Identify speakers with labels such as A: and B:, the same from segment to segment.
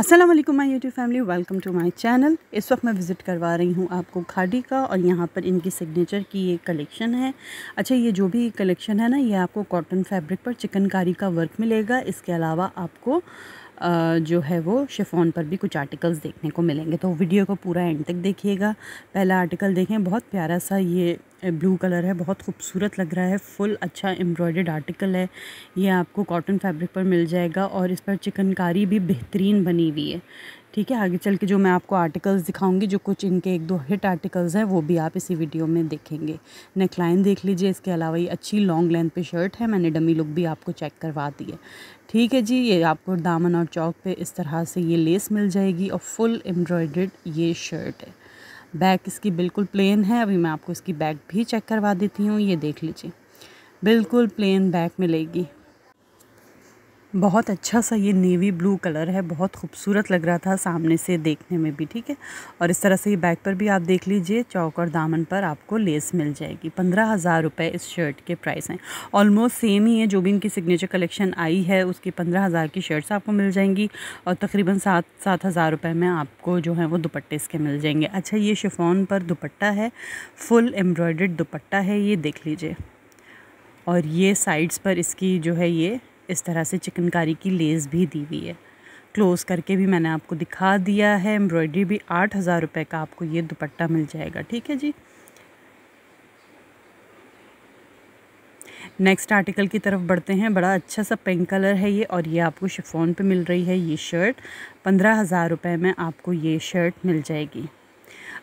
A: Aslam my YouTube family welcome to my channel इस वक्त मैं विज़िट करवा रही हूँ आपको खाडी का और यहाँ पर इनकी सिग्नेचर की ये कलेक्शन है अच्छा ये जो भी कलेक्शन है ना ये आपको कॉटन फैब्रिक पर चिकनकारी का वर्क मिलेगा इसके अलावा आपको जो है वो शिफॉन पर भी कुछ आर्टिकल्स देखने को मिलेंगे तो वीडियो को पूरा एंड तक देखिएगा पहला आर्टिकल देखें बहुत प्यारा सा ये ब्लू कलर है बहुत खूबसूरत लग रहा है फुल अच्छा एम्ब्रॉयड आर्टिकल है ये आपको कॉटन फैब्रिक पर मिल जाएगा और इस पर चिकनकारी भी बेहतरीन बनी हुई है ठीक है आगे चल के जो मैं आपको आर्टिकल्स दिखाऊंगी जो कुछ इनके एक दो हिट आर्टिकल्स हैं वो भी आप इसी वीडियो में देखेंगे नेक लाइन देख लीजिए इसके अलावा ये अच्छी लॉन्ग लेंथ पे शर्ट है मैंने डमी लुक भी आपको चेक करवा दी है ठीक है जी ये आपको दामन और चौक पे इस तरह से ये लेस मिल जाएगी और फुल एम्ब्रॉयड ये शर्ट है बैक इसकी बिल्कुल प्लेन है अभी मैं आपको इसकी बैक भी चेक करवा देती हूँ ये देख लीजिए बिल्कुल प्लेन बैक मिलेगी बहुत अच्छा सा ये नेवी ब्लू कलर है बहुत खूबसूरत लग रहा था सामने से देखने में भी ठीक है और इस तरह से ये बैक पर भी आप देख लीजिए चौक और दामन पर आपको लेस मिल जाएगी पंद्रह हज़ार रुपये इस शर्ट के प्राइस हैं ऑलमोस्ट सेम ही है जो भी इनकी सिग्नेचर कलेक्शन आई है उसकी पंद्रह हज़ार की शर्ट्स आपको मिल जाएंगी और तकरीबन सात सात हज़ार रुपये में आपको जो है वो दुपट्टे इसके मिल जाएंगे अच्छा ये शिफ़ोन पर दुपट्टा है फुल एम्ब्रॉयड दुपट्टा है ये देख लीजिए और ये साइड्स पर इसकी जो है ये इस तरह से चिकनकारी की लेस भी दी हुई है क्लोज़ करके भी मैंने आपको दिखा दिया है एम्ब्रॉयडरी भी आठ हज़ार रुपये का आपको ये दुपट्टा मिल जाएगा ठीक है जी नेक्स्ट आर्टिकल की तरफ बढ़ते हैं बड़ा अच्छा सा पिंक कलर है ये और ये आपको शिफोन पे मिल रही है ये शर्ट पंद्रह हज़ार रुपये में आपको ये शर्ट मिल जाएगी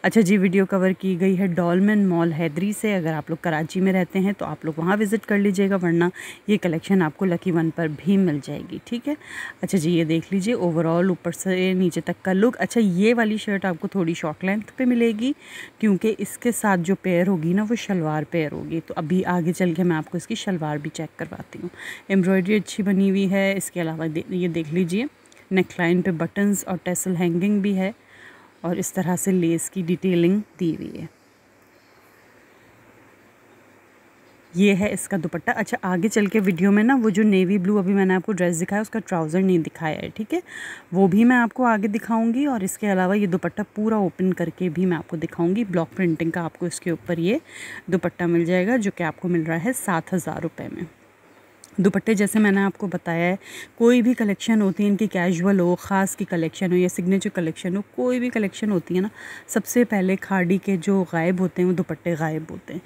A: अच्छा जी वीडियो कवर की गई है डॉलमेन मॉल हैदरी से अगर आप लोग कराची में रहते हैं तो आप लोग वहाँ विज़िट कर लीजिएगा वरना ये कलेक्शन आपको लकी वन पर भी मिल जाएगी ठीक है अच्छा जी ये देख लीजिए ओवरऑल ऊपर से नीचे तक का लुक अच्छा ये वाली शर्ट आपको थोड़ी शॉर्ट लेंथ पर मिलेगी क्योंकि इसके साथ जो पेयर होगी ना वो शलवार पेयर होगी तो अभी आगे चल के मैं आपको इसकी शलवार भी चेक करवाती हूँ एम्ब्रॉयडरी अच्छी बनी हुई है इसके अलावा ये देख लीजिए नेकलाइन पे बटन्स और टेसल हैंगिंग भी है और इस तरह से लेस की डिटेलिंग दी हुई है ये है इसका दुपट्टा अच्छा आगे चल के वीडियो में ना वो जो नेवी ब्लू अभी मैंने आपको ड्रेस दिखाया उसका ट्राउज़र नहीं दिखाया है ठीक है वो भी मैं आपको आगे दिखाऊंगी और इसके अलावा ये दुपट्टा पूरा ओपन करके भी मैं आपको दिखाऊंगी ब्लॉक प्रिंटिंग का आपको इसके ऊपर ये दुपट्टा मिल जाएगा जो कि आपको मिल रहा है सात हज़ार रुपये में दुपट्टे जैसे मैंने आपको बताया है कोई भी कलेक्शन होती है इनकी कैजुअल हो ख़ास की कलेक्शन हो या सिग्नेचर कलेक्शन हो कोई भी कलेक्शन होती है ना सबसे पहले खाड़ी के जो गायब होते हैं वो दुपट्टे गायब होते हैं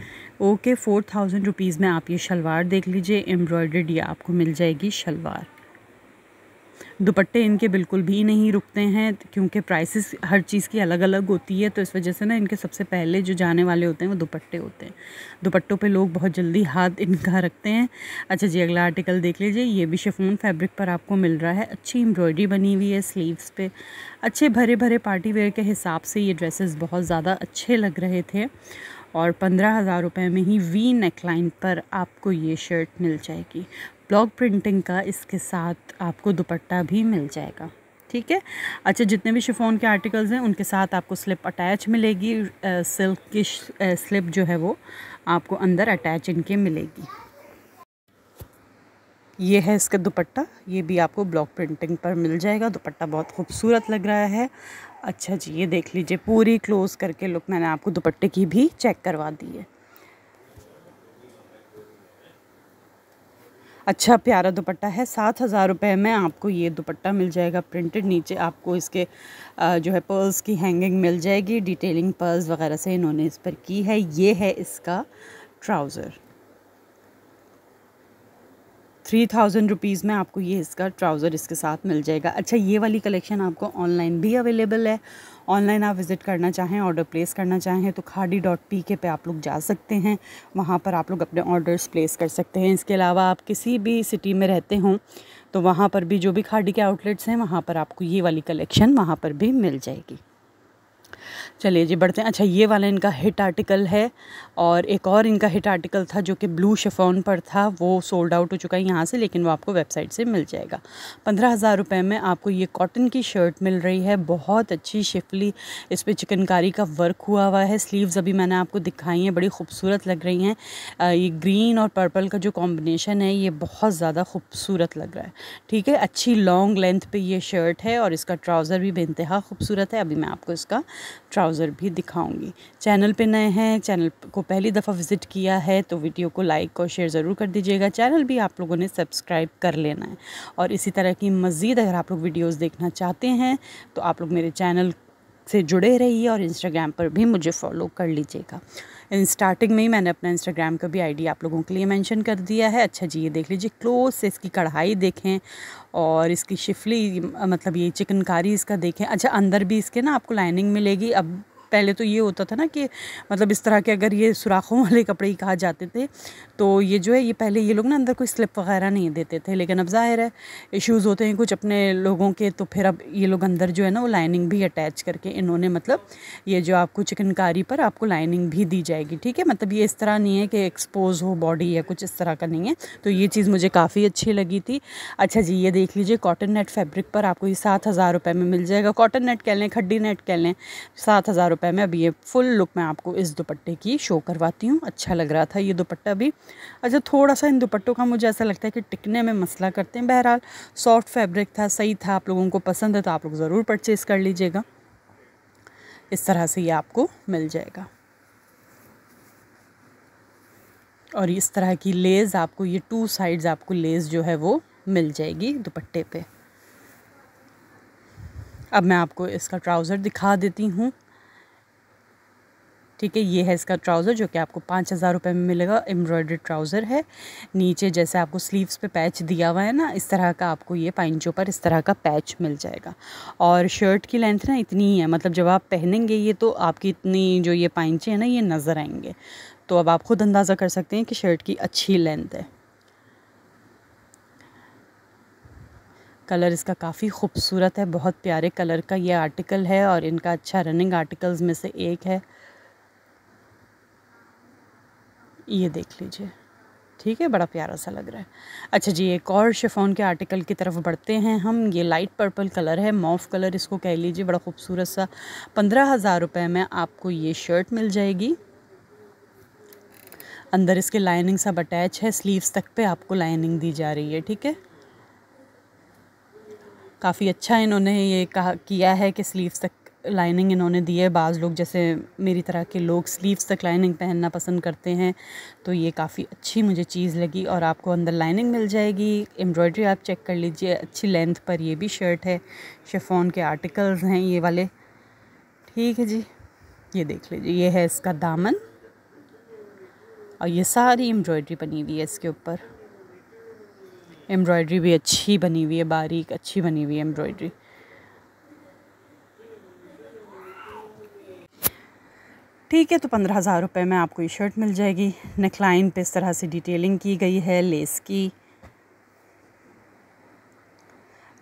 A: ओके फोर थाउजेंड रुपीज़ में आप ये शलवार देख लीजिए एम्ब्रॉयड्रेड या आपको मिल जाएगी शलवार दुपट्टे इनके बिल्कुल भी नहीं रुकते हैं क्योंकि प्राइसेस हर चीज़ की अलग अलग होती है तो इस वजह से ना इनके सबसे पहले जो जाने वाले होते हैं वो दुपट्टे होते हैं दुपट्टों पे लोग बहुत जल्दी हाथ इनका रखते हैं अच्छा जी अगला आर्टिकल देख लीजिए ये भी शेफोन फैब्रिक पर आपको मिल रहा है अच्छी एम्ब्रॉयडरी बनी हुई है स्लीवस पर अच्छे भरे भरे पार्टी वेयर के हिसाब से ये ड्रेसेस बहुत ज़्यादा अच्छे लग रहे थे और पंद्रह हज़ार रुपये में ही वी नेकलाइन पर आपको ये शर्ट मिल जाएगी ब्लॉक प्रिंटिंग का इसके साथ आपको दुपट्टा भी मिल जाएगा ठीक है अच्छा जितने भी शिफोन के आर्टिकल्स हैं उनके साथ आपको स्लिप अटैच मिलेगी सिल्क की स्लिप जो है वो आपको अंदर अटैच इनके मिलेगी ये है इसका दुपट्टा ये भी आपको ब्लॉक प्रिंटिंग पर मिल जाएगा दुपट्टा बहुत खूबसूरत लग रहा है अच्छा जी ये देख लीजिए पूरी क्लोज़ करके लुक मैंने आपको दुपट्टे की भी चेक करवा दी है अच्छा प्यारा दुपट्टा है सात हज़ार रुपये में आपको ये दुपट्टा मिल जाएगा प्रिंटेड नीचे आपको इसके जो है पर्ल्स की हैंगिंग मिल जाएगी डिटेलिंग पर्ल्स वगैरह से इन्होंने इस पर की है ये है इसका ट्राउज़र थ्री थाउजेंड रुपीज़ में आपको ये इसका ट्राउज़र इसके साथ मिल जाएगा अच्छा ये वाली कलेक्शन आपको ऑनलाइन भी अवेलेबल है ऑनलाइन आप विज़िट करना चाहें ऑर्डर प्लेस करना चाहें तो खाडी डॉट पी के पे आप लोग जा सकते हैं वहाँ पर आप लोग अपने ऑर्डर्स प्लेस कर सकते हैं इसके अलावा आप किसी भी सिटी में रहते हों तो वहाँ पर भी जो भी खाडी के आउटलेट्स हैं वहाँ पर आपको ये वाली कलेक्शन वहाँ पर भी मिल जाएगी चलिए जी बढ़ते हैं अच्छा ये वाला इनका हिट आर्टिकल है और एक और इनका हिट आर्टिकल था जो कि ब्लू शेफोन पर था वो सोल्ड आउट हो चुका है यहाँ से लेकिन वो आपको वेबसाइट से मिल जाएगा पंद्रह हज़ार रुपये में आपको ये कॉटन की शर्ट मिल रही है बहुत अच्छी शिफली इस पर चिकनकारी का वर्क हुआ हुआ है स्लीव्स अभी मैंने आपको दिखाई हैं बड़ी खूबसूरत लग रही हैं ये ग्रीन और पर्पल का जो कॉम्बिनेशन है ये बहुत ज़्यादा खूबसूरत लग रहा है ठीक है अच्छी लॉन्ग लेंथ पर यह शर्ट है और इसका ट्राउज़र भी बेनतहा खूबसूरत है अभी मैं आपको इसका ट्राउज़र भी दिखाऊंगी चैनल पे नए हैं चैनल को पहली दफ़ा विज़िट किया है तो वीडियो को लाइक और शेयर ज़रूर कर दीजिएगा चैनल भी आप लोगों ने सब्सक्राइब कर लेना है और इसी तरह की मज़ीद अगर आप लोग वीडियोज़ देखना चाहते हैं तो आप लोग मेरे चैनल से जुड़े रहिए और इंस्टाग्राम पर भी मुझे फॉलो कर लीजिएगा इन स्टार्टिंग में ही मैंने अपना इंस्टाग्राम का भी आईडी आप लोगों के लिए मेंशन कर दिया है अच्छा जी ये देख लीजिए क्लोज से इसकी कढ़ाई देखें और इसकी शिफली मतलब ये चिकनकारी इसका देखें अच्छा अंदर भी इसके ना आपको लाइनिंग मिलेगी अब पहले तो ये होता था ना कि मतलब इस तरह के अगर ये सुराखों वाले कपड़े ही कहा जाते थे तो ये जो है ये पहले ये लोग ना अंदर कोई स्लिप वगैरह नहीं देते थे लेकिन अब ज़ाहिर है इश्यूज़ होते हैं कुछ अपने लोगों के तो फिर अब ये लोग अंदर जो है ना वो लाइनिंग भी अटैच करके इन्होंने मतलब ये जो आपको चिकनकारी पर आपको लाइनिंग भी दी जाएगी ठीक है मतलब ये इस तरह नहीं है कि एक्सपोज हो बॉडी या कुछ इस तरह का नहीं है तो ये चीज़ मुझे काफ़ी अच्छी लगी थी अच्छा जी ये देख लीजिए कॉटन नेट फैब्रिक पर आपको ये सात हज़ार रुपये में मिल जाएगा कॉटन नेट कह लें खड्डी नेट कह लें सात हज़ार रुपए में अभी ये फुल लुक मैं आपको इस दुपट्टे की शो करवाती हूँ अच्छा लग रहा था ये दुपट्टा भी अच्छा थोड़ा सा इन दुपट्टों का मुझे ऐसा लगता है कि टिकने में मसला करते हैं बहरहाल सॉफ्ट फैब्रिक था सही था आप लोगों को पसंद है तो आप लोग ज़रूर परचेज़ कर लीजिएगा इस तरह से ये आपको मिल जाएगा और इस तरह की लेस आपको ये टू साइड्स आपको लेस जो है वो मिल जाएगी दुपट्टे पे अब मैं आपको इसका ट्राउज़र दिखा देती हूँ ठीक है ये है इसका ट्राउज़र जो कि आपको पाँच हज़ार रुपये में मिलेगा एम्ब्रॉयड्री ट्राउज़र है नीचे जैसे आपको स्लीव्स पे पैच दिया हुआ है ना इस तरह का आपको ये पाइंचों पर इस तरह का पैच मिल जाएगा और शर्ट की लेंथ ना इतनी ही है मतलब जब आप पहनेंगे ये तो आपकी इतनी जो ये पाइंचे हैं ना ये नज़र आएंगे तो अब आप ख़ुद अंदाज़ा कर सकते हैं कि शर्ट की अच्छी लेंथ है कलर इसका काफ़ी खूबसूरत है बहुत प्यारे कलर का ये आर्टिकल है और इनका अच्छा रनिंग आर्टिकल्स में से एक है ये देख लीजिए ठीक है बड़ा प्यारा सा लग रहा है अच्छा जी एक और शिफॉन के आर्टिकल की तरफ बढ़ते हैं हम ये लाइट पर्पल कलर है मॉफ कलर इसको कह लीजिए बड़ा खूबसूरत सा पंद्रह हज़ार रुपये में आपको ये शर्ट मिल जाएगी अंदर इसके लाइनिंग सब अटैच है स्लीव्स तक पे आपको लाइनिंग दी जा रही है ठीक है काफ़ी अच्छा इन्होंने ये कहा किया है कि स्लीव्स तक लाइनिंग इन्होंने दी है बाज़ लोग जैसे मेरी तरह के लोग स्लीव्स तक लाइनिंग पहनना पसंद करते हैं तो ये काफ़ी अच्छी मुझे चीज़ लगी और आपको अंदर लाइनिंग मिल जाएगी एम्ब्रॉयडरी आप चेक कर लीजिए अच्छी लेंथ पर ये भी शर्ट है शेफोन के आर्टिकल्स हैं ये वाले ठीक है जी ये देख लीजिए ये है इसका दामन और ये सारी एम्ब्रॉयड्री बनी हुई है इसके ऊपर एम्ब्रॉयड्री भी अच्छी बनी हुई है बारीक अच्छी बनी हुई है एम्ब्रॉयड्री ठीक है तो पंद्रह हज़ार रुपये में आपको ये शर्ट मिल जाएगी नेकलाइन पे इस तरह से डिटेलिंग की गई है लेस की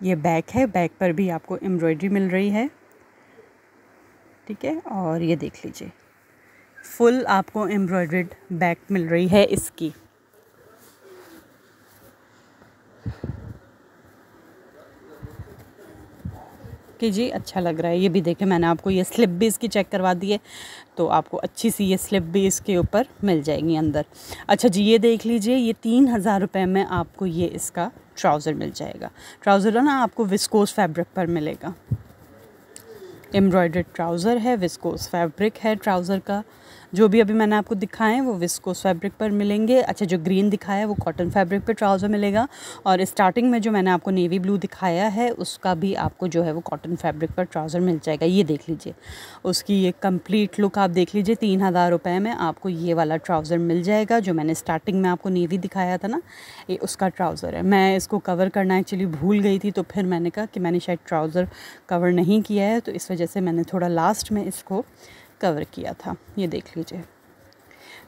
A: ये बैक है बैक पर भी आपको एम्ब्रॉयडरी मिल रही है ठीक है और ये देख लीजिए फुल आपको एम्ब्रॉयड्रेड बैक मिल रही है इसकी कि जी अच्छा लग रहा है ये भी देखें मैंने आपको ये स्लिप भी इसकी चेक करवा दी है तो आपको अच्छी सी ये स्लिप भी इसके ऊपर मिल जाएगी अंदर अच्छा जी ये देख लीजिए ये तीन हज़ार रुपये में आपको ये इसका ट्राउज़र मिल जाएगा ट्राउज़र ना आपको विस्कोस फैब्रिक पर मिलेगा एम्ब्रॉयड्रेड ट्राउज़र है विस्कोस फैब्रिक है ट्राउज़र का जो भी अभी मैंने आपको दिखाए हैं वो विस्कोस फैब्रिक पर मिलेंगे अच्छा जो ग्रीन दिखाया है वो कॉटन फैब्रिक पर ट्राउज़र मिलेगा और स्टार्टिंग में जो मैंने आपको नेवी ब्लू दिखाया है उसका भी आपको जो है वो कॉटन फैब्रिक पर ट्राउज़र मिल जाएगा ये देख लीजिए उसकी ये कम्प्लीट लुक आप देख लीजिए तीन हज़ार रुपये में आपको ये वाला ट्राउज़र मिल जाएगा जो मैंने स्टार्टिंग में आपको नेवी दिखाया था ना ये उसका ट्राउज़र है मैं इसको कवर करना एक्चुअली भूल गई थी तो फिर मैंने कहा कि मैंने शायद ट्राउज़र कवर नहीं किया है तो इस वजह से मैंने थोड़ा लास्ट में इसको कवर किया था ये देख लीजिए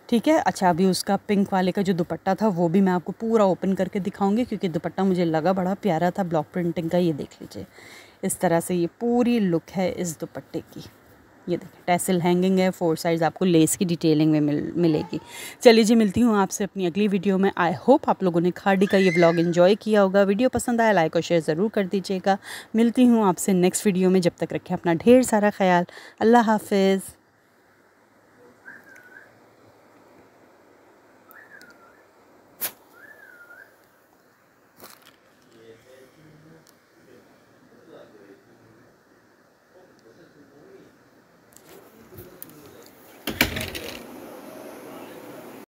A: ठीक है अच्छा अभी उसका पिंक वाले का जो दुपट्टा था वो भी मैं आपको पूरा ओपन करके दिखाऊंगी क्योंकि दुपट्टा मुझे लगा बड़ा प्यारा था ब्लॉक प्रिंटिंग का ये देख लीजिए इस तरह से ये पूरी लुक है इस दुपट्टे की ये देखिए टैसल हैंगिंग है फोर साइज आपको लेस की डिटेलिंग में मिल मिलेगी चलिए जी मिलती हूँ आपसे अपनी अगली वीडियो में आई होप आप लोगों ने खाड़ी का ये ब्लॉग इन्जॉय किया होगा वीडियो पसंद आया लाइक और शेयर ज़रूर कर दीजिएगा मिलती हूँ आपसे नेक्स्ट वीडियो में जब तक रखें अपना ढेर सारा ख्याल अल्लाह हाफिज़